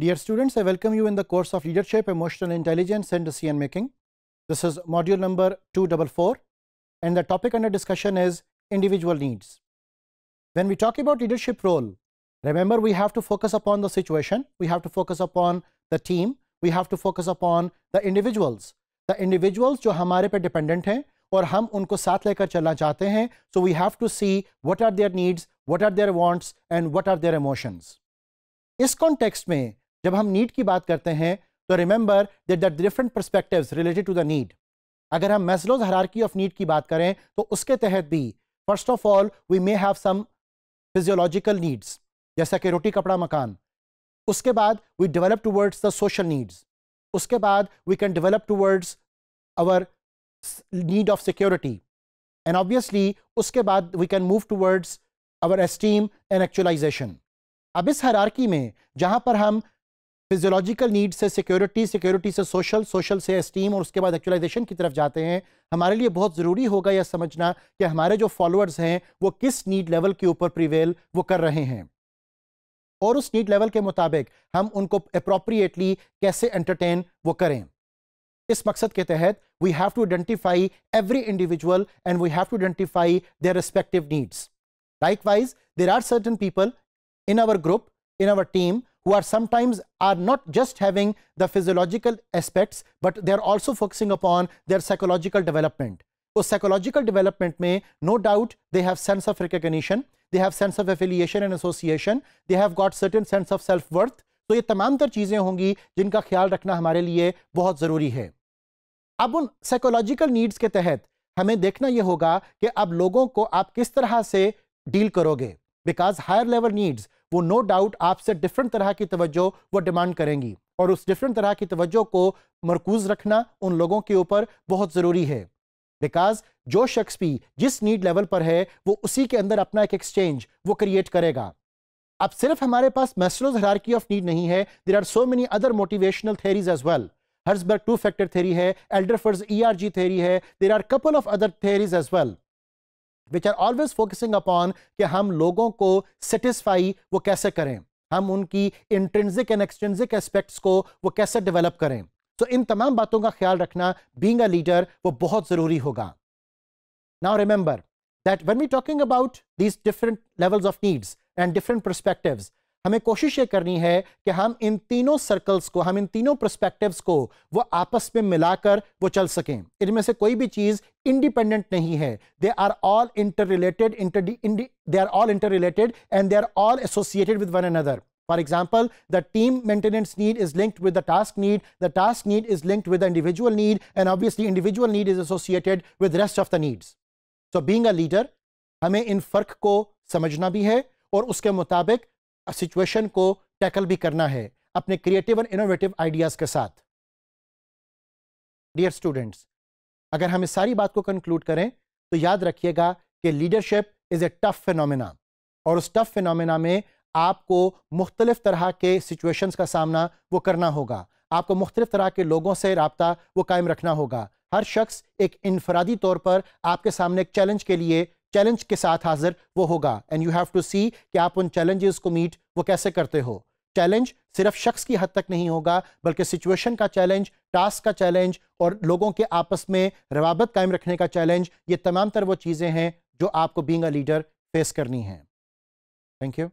Dear students, I welcome you in the course of Leadership, Emotional Intelligence and Decision Making. This is module number 244 and the topic under discussion is individual needs. When we talk about leadership role, remember we have to focus upon the situation, we have to focus upon the team, we have to focus upon the individuals. The individuals who are dependent on us and we want to take them हैं so we have to see what are their needs, what are their wants and what are their emotions. this context, में जब हम need की बात करते हैं तो remember that the different perspectives related to the need अगर हम मेसलोज हरारकी ऑफ नीड की बात करें तो उसके तहत भी first of all we may have some physiological needs जैसा कि रोटी कपड़ा मकान उसके बाद we develop towards the social needs उसके बाद we can develop towards our need of security and obviously उसके बाद we can move towards our esteem and actualization अब इस हरारकी में जहां पर हम फिजियोलॉजिकल नीड से सिक्योरिटी सिक्योरिटी से सोशल सोशल से एस्टीम और उसके बाद एक्चुअलाइजेशन की तरफ जाते हैं हमारे लिए बहुत ज़रूरी होगा यह समझना कि हमारे जो फॉलोअर्स हैं वो किस नीड लेवल के ऊपर प्रिवेल वो कर रहे हैं और उस नीड लेवल के मुताबिक हम उनको अप्रोप्रिएटली कैसे एंटरटेन वो करें इस मकसद के तहत we have to identify every individual and we have to identify their respective needs wise there are certain people in our group in our team who are sometimes are not just having the physiological aspects but they are also focusing upon their psychological development so psychological development may no doubt they have sense of recognition they have sense of affiliation and association they have got certain sense of self worth So ये तमाम तर चीज़ें होंगी जिनका ख्याल रखना हमारे लिए बहुत ज़रूरी है अब उन साइकोलॉजिकल नीड्स के तहत हमें देखना ये होगा कि अब लोगों को आप किस तरह से डील करोगे बिकॉज हायर लेवल नीड्स वो नो डाउट आपसे डिफरेंट तरह की तवज्जो वो डिमांड करेंगी और उस डिफरेंट तरह की तवज्जो को मरकूज रखना उन लोगों के ऊपर बहुत ज़रूरी है बिकॉज जो शख्स भी जिस नीड लेवल पर है वो उसी के अंदर अपना एक एक्सचेंज वो क्रिएट करेगा अब सिर्फ हमारे पास मैस्लोज हरारकी ऑफ नीड नहीं है there are so many other motivational theories as well Herzberg two factor theory है Alderfer's E R G theory है there are couple of other theories as well which are always focusing upon कि हम लोगों को satisfy वो कैसे करें हम उनकी इंट्रेंसिक एंड एक्सट्रेंसिक एस्पेक्ट्स को वो कैसे डेवलप करें तो इन तमाम बातों का ख्याल रखना बींग अ लीडर वो बहुत ज़रूरी होगा now remember that when we talking about these different levels of needs and different perspectives हमें कोशिश ये करनी है कि हम इन तीनों सर्कल्स को हम इन तीनों प्रस्पेक्टिव्स को वो आपस में मिलाकर वो चल सकें इनमें से कोई भी चीज इंडिपेंडेंट नहीं है they are all interrelated inter they are all interrelated and they are all associated with one another for example the team maintenance need is linked with the task need the task need is linked with individual need and obviously individual need is associated with rest of the needs so being a leader हमें इन फर्क को समझना भी है और उसके मुताबिक सिचुएशन को टैकल भी करना है अपने क्रिएटिव एंड इनोवेटिव आइडियाज़ के साथ डियर स्टूडेंट्स अगर हम इस सारी बात को कंक्लूड करें तो याद रखिएगा कि leadership is a tough phenomena और उस टफ फिनोमिना में आपको मुख्तलिफ तरह के सिचुएशंस का सामना वो करना होगा आपको मुख्तलिफ तरह के लोगों से रबता वो कायम रखना होगा हर शख्स एक इनफरादी तौर पर आपके सामने एक चैलेंज के लिए चैलेंज के साथ हाजिर वो होगा and you have to see कि आप उन चैलेंजेस को मीट वो कैसे करते हो चैलेंज सिर्फ शख्स की हद तक नहीं होगा बल्कि सिचुएशन का चैलेंज टास्क का चैलेंज और लोगों के आपस में रवाबत कायम रखने का चैलेंज ये तमाम तर वो चीज़ें हैं जो आपको बींग अ लीडर फेस करनी है थैंक यू